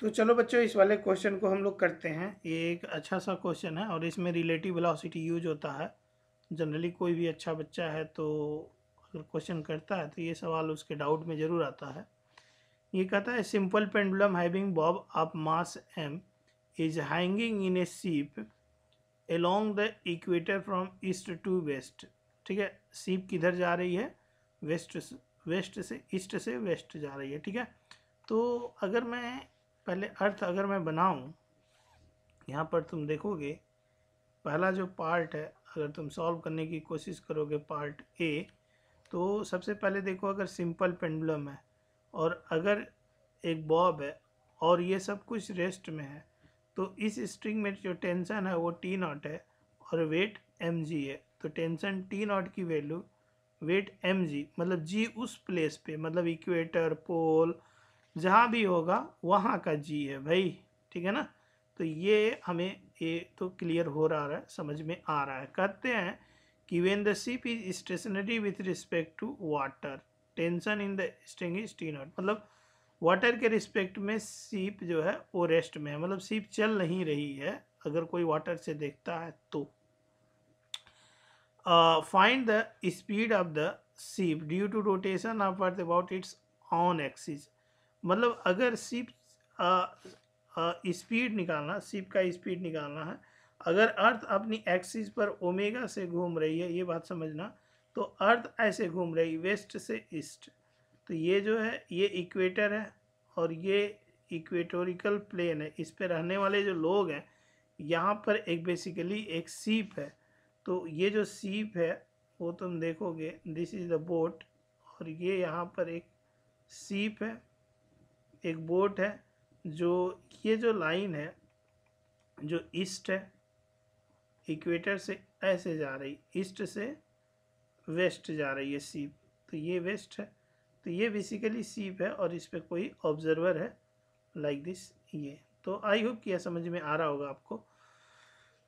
तो चलो बच्चों इस वाले क्वेश्चन को हम लोग करते हैं ये एक अच्छा सा क्वेश्चन है और इसमें रिलेटिव वेलोसिटी यूज होता है जनरली कोई भी अच्छा बच्चा है तो अगर क्वेश्चन करता है तो ये सवाल उसके डाउट में ज़रूर आता है ये कहता है simple pendulum having bob of mass M is hanging in a ship along the equator from east to west ठीक है सीप किधर जा रही है वेस्ट वेस्ट से ईस्ट से वेस्ट जा रही है ठीक है तो अगर मैं पहले अर्थ अगर मैं बनाऊं यहाँ पर तुम देखोगे पहला जो पार्ट है अगर तुम सॉल्व करने की कोशिश करोगे पार्ट ए तो सबसे पहले देखो अगर सिंपल पेंडुलम है और अगर एक बॉब है और ये सब कुछ रेस्ट में है तो इस स्ट्रिंग में जो टेंशन है वो टी नॉट है और वेट एम जी है तो टेंशन टी नॉट की वैल्यू वेट एम जी मतलब जी उस प्लेस पे मतलब इक्वेटर पोल जहाँ भी होगा वहाँ का जी है भाई ठीक है ना तो ये हमें ये तो क्लियर हो रहा है समझ में आ रहा है कहते हैं कि when the ship is stationary with respect to water tension in the string is T naught मतलब वाटर के रिस्पेक्ट में सीप जो है वो रेस्ट में है मतलब सीप चल नहीं रही है अगर कोई वाटर से देखता है तो find the speed of the ship due to rotation of earth about its own axis मतलब अगर सिप स्पीड निकालना सिप का स्पीड निकालना है अगर अर्थ अपनी एक्सिस पर ओमेगा से घूम रही है ये बात समझना तो अर्थ ऐसे घूम रही वेस्ट से ईस्ट तो ये जो है ये इक्वेटर है और ये इक्वेटोरिकल प्लेन है इस पर रहने वाले जो लोग हैं यहाँ पर एक बेसिकली एक सीप है तो ये जो सीप है वो तुम देखोगे दिस इज़ द बोट और ये यहाँ पर एक सीप है एक बोट है जो ये जो लाइन है जो ईस्ट है इक्वेटर से ऐसे जा रही ईस्ट से वेस्ट जा रही है सीप तो ये वेस्ट है तो ये बेसिकली सीप है और इस पर कोई ऑब्जर्वर है लाइक like दिस ये तो आई होप कि यह समझ में आ रहा होगा आपको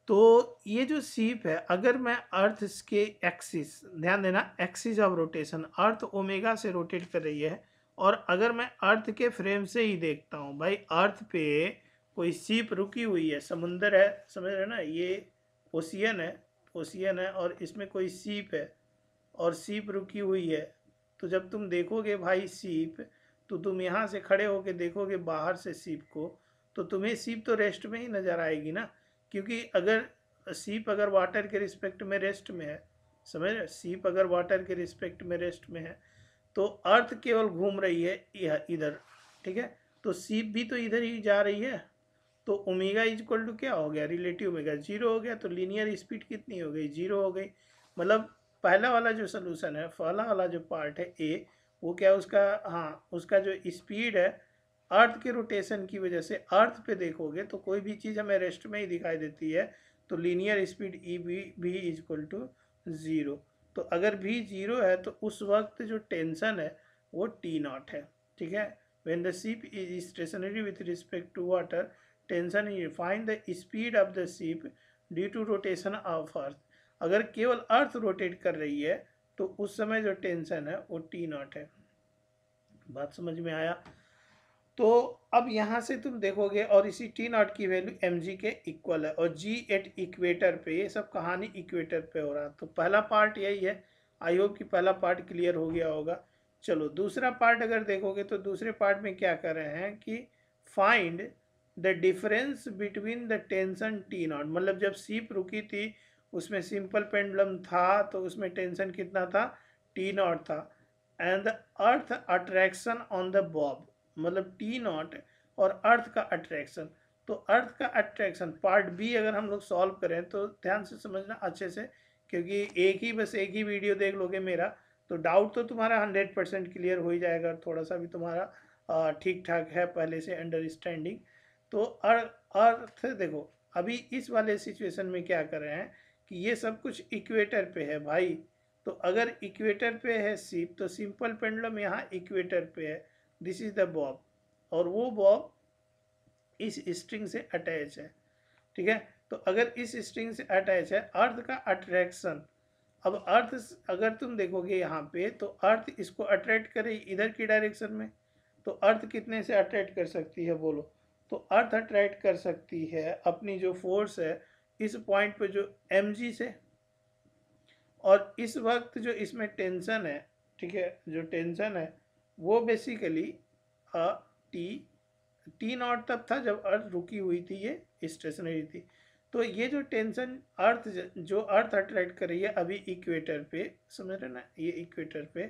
तो ये जो सीप है अगर मैं अर्थ के एक्सिस ध्यान देना axis of rotation earth omega से रोटेट कर रही है और अगर मैं अर्थ के फ्रेम से ही देखता हूँ भाई अर्थ पे कोई सीप रुकी हुई है समुंदर है समझ रहे ना ये ओशियन है ओशियन है और इसमें कोई सीप है और सीप रुकी हुई है तो जब तुम देखोगे भाई सीप तो तुम यहाँ से खड़े होके देखोगे बाहर से सीप को तो तुम्हें सीप तो रेस्ट में ही नज़र आएगी ना क्योंकि अगर सीप अगर वाटर के रिस्पेक्ट में रेस्ट में है समझ रहे सीप अगर वाटर के रिस्पेक्ट में रेस्ट में है तो अर्थ केवल घूम रही है इधर ठीक है तो सीप भी तो इधर ही जा रही है तो ओमेगा इज इक्वल टू क्या हो गया रिलेटिव ओमेगा जीरो हो गया तो लीनियर स्पीड कितनी हो गई जीरो हो गई मतलब पहला वाला जो सोल्यूशन है पहला वाला जो पार्ट है ए वो क्या उसका हाँ उसका जो स्पीड है अर्थ के रोटेशन की वजह से अर्थ पे देखोगे तो कोई भी चीज़ हमें रेस्ट में ही दिखाई देती है तो लीनियर स्पीड ई बी भी इज इक्वल टू ज़ीरो तो अगर भी जीरो है तो उस वक्त जो टेंशन है वो टी नॉट है ठीक है when the ship is stationary with respect to water tension is find the speed of the ship due to rotation of earth अगर केवल अर्थ रोटेट कर रही है तो उस समय जो टेंशन है वो टी नॉट है बात समझ में आया तो अब यहाँ से तुम देखोगे और इसी टी नॉट की वैल्यू एम जी के इक्वल है और जी एट इक्वेटर पे ये सब कहानी इक्वेटर पे हो रहा है तो पहला पार्ट यही है आई होप कि पहला पार्ट क्लियर हो गया होगा चलो दूसरा पार्ट अगर देखोगे तो दूसरे पार्ट में क्या कर रहे हैं कि find the difference between the tension T naught मतलब जब सीप रुकी थी उसमें सिंपल पेंडुलम था तो उसमें टेंशन कितना था टी नॉट था and the earth attraction on the bob मतलब टी नॉट और अर्थ का अट्रैक्शन तो अर्थ का अट्रैक्शन पार्ट बी अगर हम लोग सॉल्व करें तो ध्यान से समझना अच्छे से क्योंकि एक ही बस एक ही वीडियो देख लोगे मेरा तो डाउट तो तुम्हारा हंड्रेड परसेंट क्लियर हो ही जाएगा थोड़ा सा भी तुम्हारा ठीक ठाक है पहले से अंडरस्टैंडिंग तो अर्थ देखो अभी इस वाले सिचुएशन में क्या कर रहे हैं कि ये सब कुछ इक्वेटर पे है भाई तो अगर इक्वेटर पे है सीप तो सिंपल पेंडलम यहाँ इक्वेटर पे है दिस इज द बॉब और वो बॉब इस स्ट्रिंग से अटैच है ठीक है तो अगर इस स्ट्रिंग से अटैच है अर्थ का अट्रैक्शन अब अर्थ अगर तुम देखोगे यहाँ पे तो अर्थ इसको अट्रैक्ट करे इधर की डायरेक्शन में तो अर्थ कितने से अट्रैक्ट कर सकती है बोलो तो अर्थ अट्रैक्ट कर सकती है अपनी जो फोर्स है इस पॉइंट पे जो एम से और इस वक्त जो इसमें टेंशन है ठीक है जो टेंशन है वो basically a T T naught तब था जब अर्थ रुकी हुई थी ये स्टेशनरी थी तो ये जो टेंशन अर्थ जो अर्थ अट्रैक्ट कर रही है अभी इक्वेटर पे समझ रहे ना ये इक्वेटर पे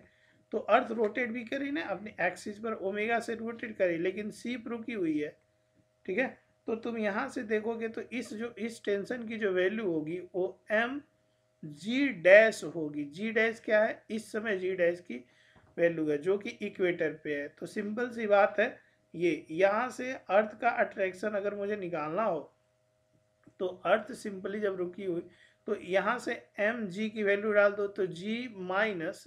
तो अर्थ रोटेट भी करी ना अपने एक्सिस पर ओमेगा से रोटेट करी लेकिन सीप रुकी हुई है ठीक है तो तुम यहाँ से देखोगे तो इस जो इस टेंशन की जो वैल्यू होगी वो एम जी डैश होगी जी डैश क्या है इस समय जी डैश की वैल्यू है जो कि इक्वेटर पे है तो सिंपल सी बात है ये यहाँ से अर्थ का अट्रैक्शन अगर मुझे निकालना हो तो अर्थ सिंपली जब रुकी हुई तो यहाँ से एम जी की वैल्यू डाल दो तो G minus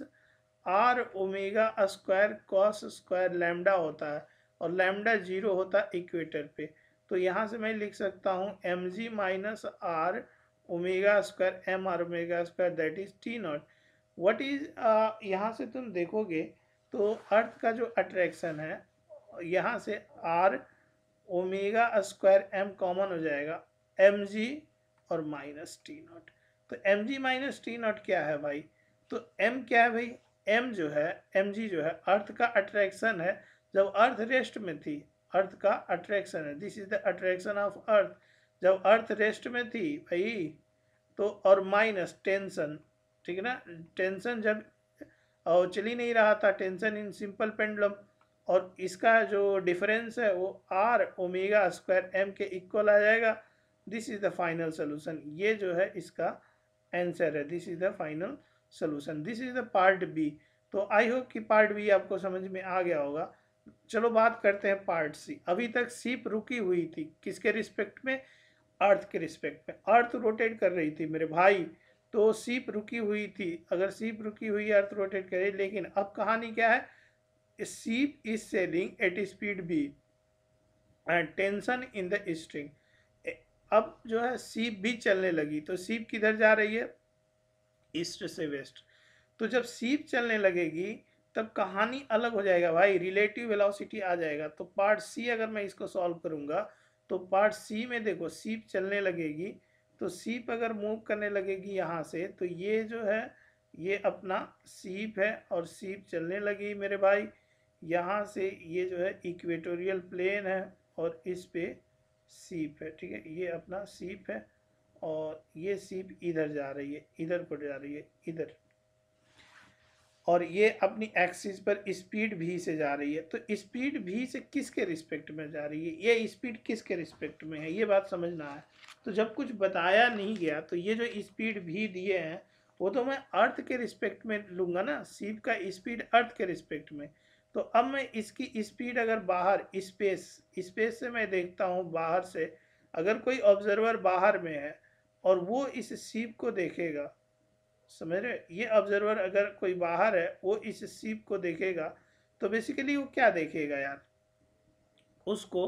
R omega square cos square lambda होता है और लैमडा जीरो होता है इक्वेटर पे तो यहाँ से मैं लिख सकता हूँ M G minus R omega square M R omega square that is T naught what is uh, यहाँ से तुम देखोगे तो अर्थ का जो अट्रैक्शन है यहाँ से R omega square M common हो जाएगा एम जी और माइनस टी नॉट तो M G minus T naught क्या है भाई तो एम क्या है भाई एम जो है एम जी जो है अर्थ का अट्रैक्शन है जब अर्थ रेस्ट में थी अर्थ का अट्रैक्शन है this is the attraction of earth जब अर्थ रेस्ट में थी भाई तो और माइनस टेंशन ठीक है ना टेंशन जब चल ही नहीं रहा था टेंशन इन सिंपल पेंडुलम और इसका जो डिफरेंस है वो आर ओमेगा स्क्वायर एम के इक्वल आ जाएगा this is the final solution ये जो है इसका आंसर है this is the final solution this is the part B तो आई होप कि पार्ट बी आपको समझ में आ गया होगा चलो बात करते हैं पार्ट सी अभी तक सीप रुकी हुई थी किसके रिस्पेक्ट में अर्थ के रिस्पेक्ट में अर्थ रोटेट कर रही थी मेरे भाई तो सीप रुकी हुई थी अगर सीप रुकी हुई अर्थ रोटेट करे लेकिन अब कहानी क्या है ship is sailing at speed V tension in the string अब जो है सीप भी चलने लगी तो सीप किधर जा रही है ईस्ट से वेस्ट तो जब सीप चलने लगेगी तब कहानी अलग हो जाएगा भाई रिलेटिव वेलोसिटी आ जाएगा तो पार्ट सी अगर मैं इसको सॉल्व करूंगा तो पार्ट सी में देखो सीप चलने लगेगी तो सीप अगर मूव करने लगेगी यहाँ से तो ये जो है ये अपना सीप है और सीप चलने लगी मेरे भाई यहाँ से ये जो है इक्वेटोरियल प्लेन है और इस पे सीप है ठीक है ये अपना सीप है और ये सीप इधर जा रही है इधर पर जा रही है इधर और ये अपनी एक्सिस पर स्पीड भी से जा रही है तो स्पीड भी से किसके रिस्पेक्ट में जा रही है ये स्पीड किसके रिस्पेक्ट में है ये बात समझना है तो जब कुछ बताया नहीं गया तो ये जो स्पीड भी दिए हैं वो तो मैं अर्थ के रिस्पेक्ट में लूँगा ना सीप का स्पीड अर्थ के रिस्पेक्ट में तो अब मैं इसकी स्पीड अगर बाहर स्पेस स्पेस से मैं देखता हूँ बाहर से अगर कोई ऑब्जर्वर बाहर में है और वो इस सीप को देखेगा समझ रहे ये ऑब्जर्वर अगर कोई बाहर है वो इस सीप को देखेगा तो बेसिकली वो क्या देखेगा यार उसको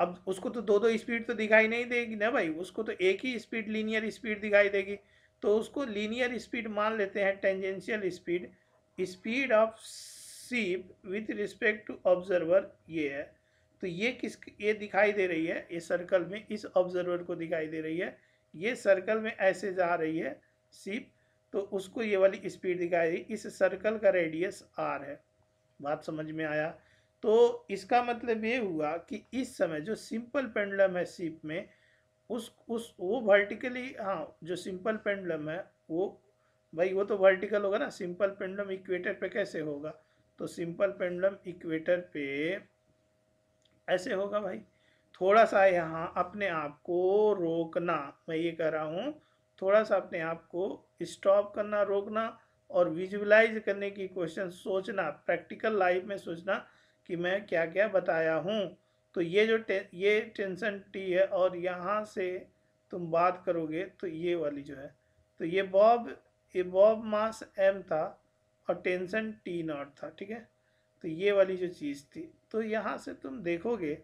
अब उसको तो दो दो स्पीड तो दिखाई नहीं देगी ना भाई उसको तो एक ही स्पीड लीनियर स्पीड दिखाई देगी तो उसको लीनियर स्पीड मान लेते हैं tangential speed speed of ship with respect to observer ये है तो ये किस ये दिखाई दे रही है ये सर्कल में इस ऑब्जर्वर को दिखाई दे रही है ये सर्कल में ऐसे जा रही है सीप तो उसको ये वाली स्पीड दिखाई दी इस सर्कल का रेडियस आर है बात समझ में आया तो इसका मतलब ये हुआ कि इस समय जो सिंपल पेंडलम है सीप में उस उस वो वर्टिकली हाँ जो सिंपल पेंडलम है वो भाई वो तो वर्टिकल होगा ना सिंपल पेंडलम इक्वेटर पे कैसे होगा तो सिंपल पेंडलम इक्वेटर पे ऐसे होगा भाई थोड़ा सा यहाँ अपने आप को रोकना मैं ये कह रहा हूँ थोड़ा सा अपने आप को स्टॉप करना रोकना और विजुअलाइज करने की क्वेश्चन सोचना प्रैक्टिकल लाइफ में सोचना कि मैं क्या क्या बताया हूँ तो ये जो टे, ये टेंशन टी है और यहाँ से तुम बात करोगे तो ये वाली जो है तो ये बॉब ये बॉब मास एम था और टेंशन टी नॉट था ठीक है तो ये वाली जो चीज़ थी तो यहाँ से तुम देखोगे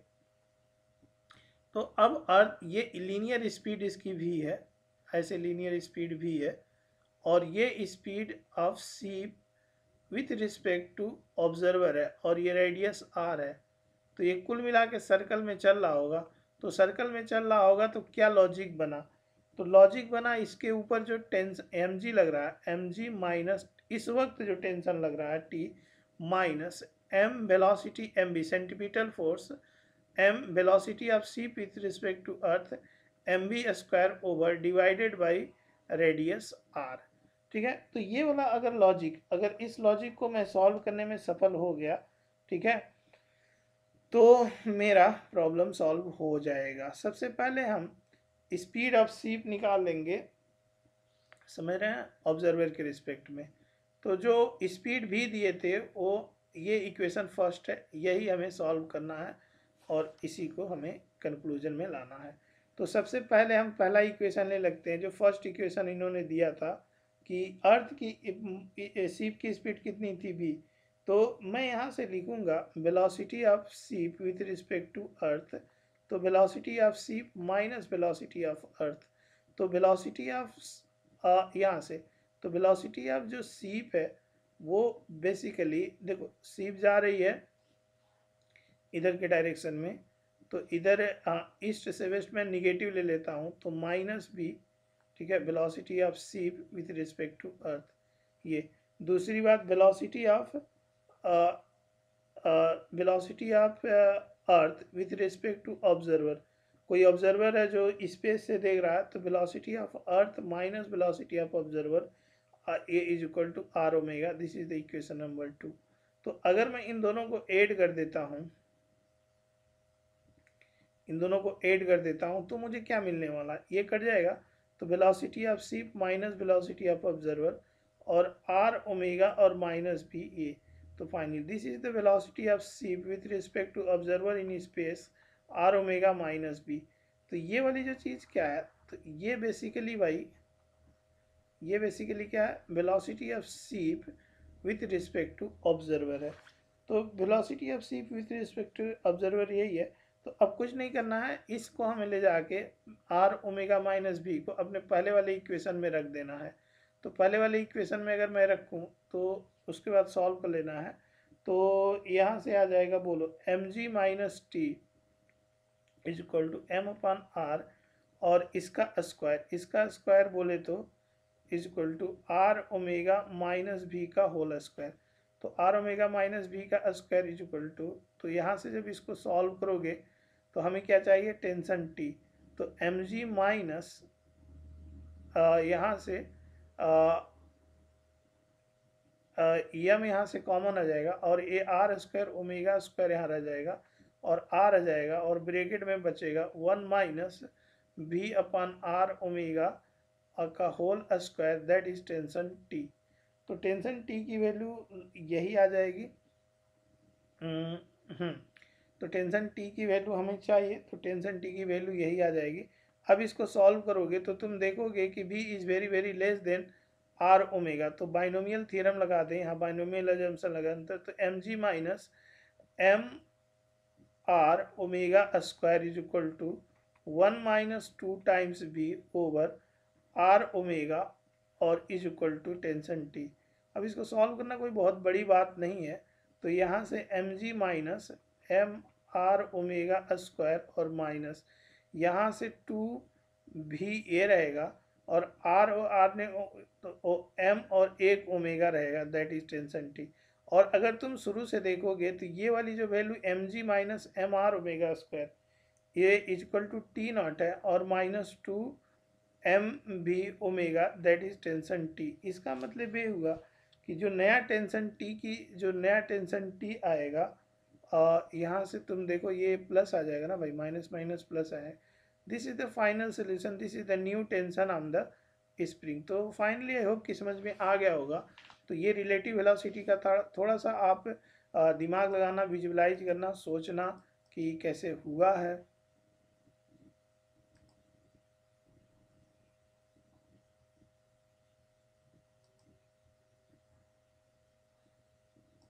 तो अब अर्थ ये लीनियर स्पीड इसकी भी है ऐसे लीनियर स्पीड भी है और ये speed of ship with respect to observer है और ये रेडियस आर है तो ये कुल मिला के सर्कल में चल रहा होगा तो सर्कल में चल रहा होगा तो क्या लॉजिक बना तो लॉजिक बना इसके ऊपर जो टेंस एम जी लग रहा है एम जी माइनस इस वक्त जो टेंशन लग रहा है T minus M velocity M V centripetal force M velocity of ship with respect to earth M V square over divided by radius R ठीक है तो ये वाला अगर लॉजिक अगर इस लॉजिक को मैं सॉल्व करने में सफल हो गया ठीक है तो मेरा प्रॉब्लम सॉल्व हो जाएगा सबसे पहले हम स्पीड ऑफ सीप निकाल लेंगे समझ रहे हैं ऑब्जर्वर के रिस्पेक्ट में तो जो स्पीड भी दिए थे वो ये इक्वेशन फर्स्ट है यही हमें सॉल्व करना है और इसी को हमें कंक्लूजन में लाना है तो सबसे पहले हम पहला इक्वेशन ले लगते हैं जो फर्स्ट इक्वेशन इन्होंने दिया था कि अर्थ की सीप की स्पीड कितनी थी बी तो मैं यहाँ से लिखूँगा velocity of ship with respect to earth तो velocity of ship minus velocity of earth तो वेलोसिटी ऑफ यहाँ से तो वेलोसिटी ऑफ जो सीप है वो बेसिकली देखो सीप जा रही है इधर के डायरेक्शन में तो इधर ईस्ट से वेस्ट में निगेटिव ले लेता हूँ तो माइनस बी ठीक है velocity of ship with respect to earth ये दूसरी बात velocity of velocity of earth with respect to observer कोई ऑब्जर्वर है जो स्पेस से देख रहा है तो velocity of earth minus velocity of observer A is equal to R omega this is the equation number two तो अगर मैं इन दोनों को ऐड कर देता हूँ इन दोनों को ऐड कर देता हूँ तो मुझे क्या मिलने वाला ये कट जाएगा तो velocity of ship minus velocity of observer और आर ओमेगा और माइनस बी ए तो finally this is the velocity of ship with respect to observer in space R omega minus V तो ये वाली जो चीज़ क्या है तो ये बेसिकली भाई ये बेसिकली क्या है velocity of ship with respect to observer है तो velocity of ship with respect to observer यही है तो अब कुछ नहीं करना है इसको हमें ले जाके आर ओमेगा माइनस बी को अपने पहले वाले इक्वेशन में रख देना है तो पहले वाले इक्वेशन में अगर मैं रखूँ तो उसके बाद सॉल्व कर लेना है तो यहाँ से आ जाएगा बोलो M G minus T is equal to M अपन आर और इसका स्क्वायर इसका स्क्वायर बोले तो is equal to R omega minus V का होल स्क्वायर तो आर ओमेगा माइनस बी का स्क्वायर इज इक्वल टू तो यहाँ से जब इसको सॉल्व करोगे तो हमें क्या चाहिए टेंशन टी तो एम जी माइनस यहाँ से एम यहाँ से कॉमन आ जाएगा और A R square omega square यहाँ रह जाएगा और आर आ जाएगा और ब्रेकेट में बचेगा वन माइनस बी अपन आर ओमेगा का whole square that is tension T तो टेंशन टी की वैल्यू यही आ जाएगी हम्म, हम्म। तो टेंशन टी की वैल्यू हमें चाहिए तो टेंशन टी की वैल्यू यही आ जाएगी अब इसको सॉल्व करोगे तो तुम देखोगे कि V is very very less than R omega तो बाइनोमियल थ्योरम लगा दें यहाँ बाइनोमियल एजम्पन लगा दें तो M G minus M R omega square is equal to one minus two times V over R omega और is equal to tension T अब इसको सॉल्व करना कोई बहुत बड़ी बात नहीं है तो यहाँ से M G minus M R omega square और माइनस यहाँ से टू भी ए रहेगा और आर ओ आर ने तो एम और एक ओमेगा रहेगा दैट इज टेंशन टी और अगर तुम शुरू से देखोगे तो ये वाली जो value M G minus M R omega square ये इजक्ल टू टी नॉट है और minus two M V omega that is tension T इसका मतलब ये हुआ कि जो नया टेंशन टी की जो नया टेंशन टी आएगा और यहाँ से तुम देखो ये प्लस आ जाएगा ना भाई माइनस माइनस प्लस आए this is the final solution this is the new tension on the spring तो फाइनली आई होप कि समझ में आ गया होगा तो ये रिलेटिव वेलोसिटी का थोड़ा सा आप दिमाग लगाना विजुअलाइज करना सोचना कि कैसे हुआ है